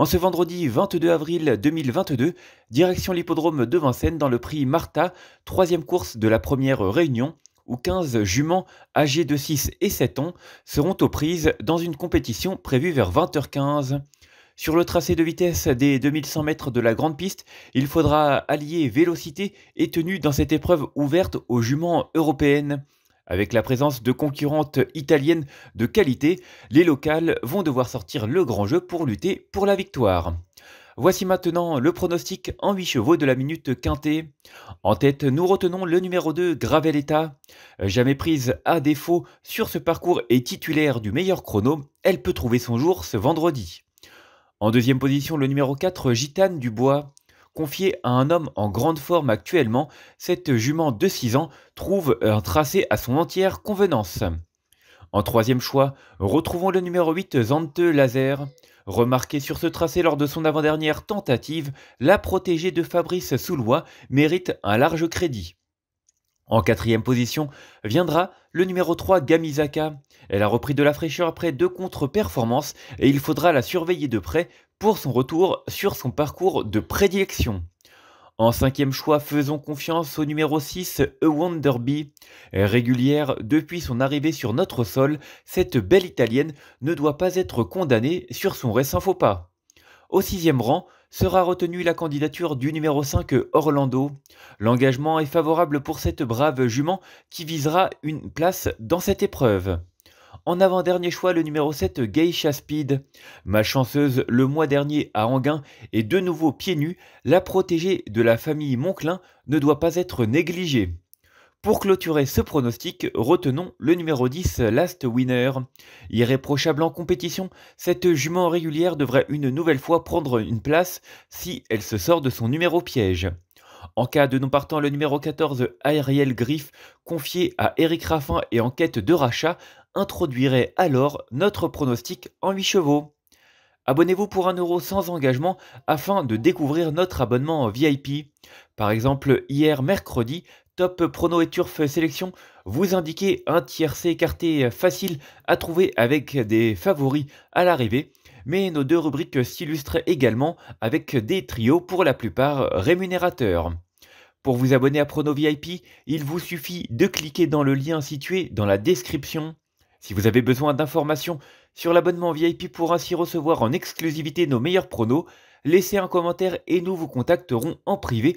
En ce vendredi 22 avril 2022, direction l'hippodrome de Vincennes dans le prix Marta, troisième course de la première réunion, où 15 juments âgés de 6 et 7 ans seront aux prises dans une compétition prévue vers 20h15. Sur le tracé de vitesse des 2100 mètres de la grande piste, il faudra allier vélocité et tenue dans cette épreuve ouverte aux juments européennes. Avec la présence de concurrentes italiennes de qualité, les locales vont devoir sortir le grand jeu pour lutter pour la victoire. Voici maintenant le pronostic en 8 chevaux de la minute quintée. En tête, nous retenons le numéro 2, Gravelletta. Jamais prise à défaut sur ce parcours et titulaire du meilleur chrono, elle peut trouver son jour ce vendredi. En deuxième position, le numéro 4, Gitane Dubois confiée à un homme en grande forme actuellement, cette jument de 6 ans trouve un tracé à son entière convenance. En troisième choix, retrouvons le numéro 8 Zante Laser. Remarqué sur ce tracé lors de son avant-dernière tentative, la protégée de Fabrice Soulois mérite un large crédit. En quatrième position viendra le numéro 3, Gamizaka. Elle a repris de la fraîcheur après deux contre-performances et il faudra la surveiller de près pour son retour sur son parcours de prédilection. En cinquième choix, faisons confiance au numéro 6, A Wonderby. Régulière depuis son arrivée sur notre sol, cette belle Italienne ne doit pas être condamnée sur son récent faux pas. Au sixième rang sera retenue la candidature du numéro 5 Orlando. L'engagement est favorable pour cette brave jument qui visera une place dans cette épreuve. En avant-dernier choix, le numéro 7 Geisha Speed. Ma chanceuse, le mois dernier à Anguin et de nouveau pieds nus, la protégée de la famille Monclin ne doit pas être négligée. Pour clôturer ce pronostic, retenons le numéro 10, Last Winner. Irréprochable en compétition, cette jument régulière devrait une nouvelle fois prendre une place si elle se sort de son numéro piège. En cas de non partant, le numéro 14, Ariel Griff, confié à Eric Raffin et en quête de rachat, introduirait alors notre pronostic en 8 chevaux. Abonnez-vous pour un euro sans engagement afin de découvrir notre abonnement VIP. Par exemple, hier mercredi, Top Prono et Turf Sélection vous indiquez un tiercé écarté facile à trouver avec des favoris à l'arrivée, mais nos deux rubriques s'illustrent également avec des trios pour la plupart rémunérateurs. Pour vous abonner à Prono VIP, il vous suffit de cliquer dans le lien situé dans la description. Si vous avez besoin d'informations sur l'abonnement VIP pour ainsi recevoir en exclusivité nos meilleurs pronos, laissez un commentaire et nous vous contacterons en privé